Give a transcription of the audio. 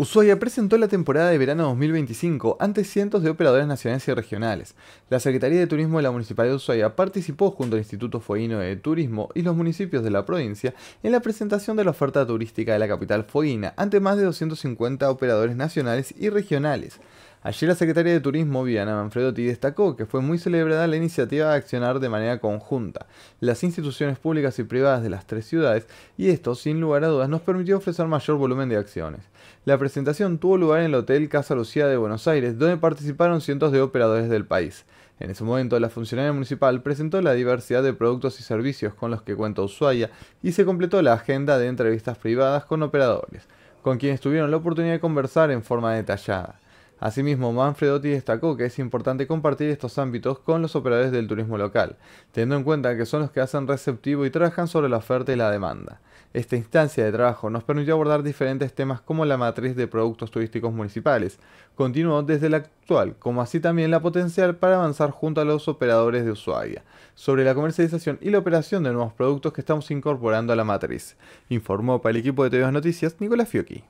Ushuaia presentó la temporada de verano 2025 ante cientos de operadores nacionales y regionales. La Secretaría de Turismo de la Municipalidad de Ushuaia participó junto al Instituto Fueguino de Turismo y los municipios de la provincia en la presentación de la oferta turística de la capital fueguina ante más de 250 operadores nacionales y regionales. Allí la secretaria de Turismo, Viana Manfredotti, destacó que fue muy celebrada la iniciativa de accionar de manera conjunta las instituciones públicas y privadas de las tres ciudades y esto, sin lugar a dudas, nos permitió ofrecer mayor volumen de acciones. La presentación tuvo lugar en el Hotel Casa Lucía de Buenos Aires, donde participaron cientos de operadores del país. En ese momento, la funcionaria municipal presentó la diversidad de productos y servicios con los que cuenta Ushuaia y se completó la agenda de entrevistas privadas con operadores, con quienes tuvieron la oportunidad de conversar en forma detallada. Asimismo, Manfredotti destacó que es importante compartir estos ámbitos con los operadores del turismo local, teniendo en cuenta que son los que hacen receptivo y trabajan sobre la oferta y la demanda. Esta instancia de trabajo nos permitió abordar diferentes temas como la matriz de productos turísticos municipales, continuó desde la actual, como así también la potencial para avanzar junto a los operadores de Ushuaia, sobre la comercialización y la operación de nuevos productos que estamos incorporando a la matriz, informó para el equipo de TV Noticias Nicolás Fiocchi.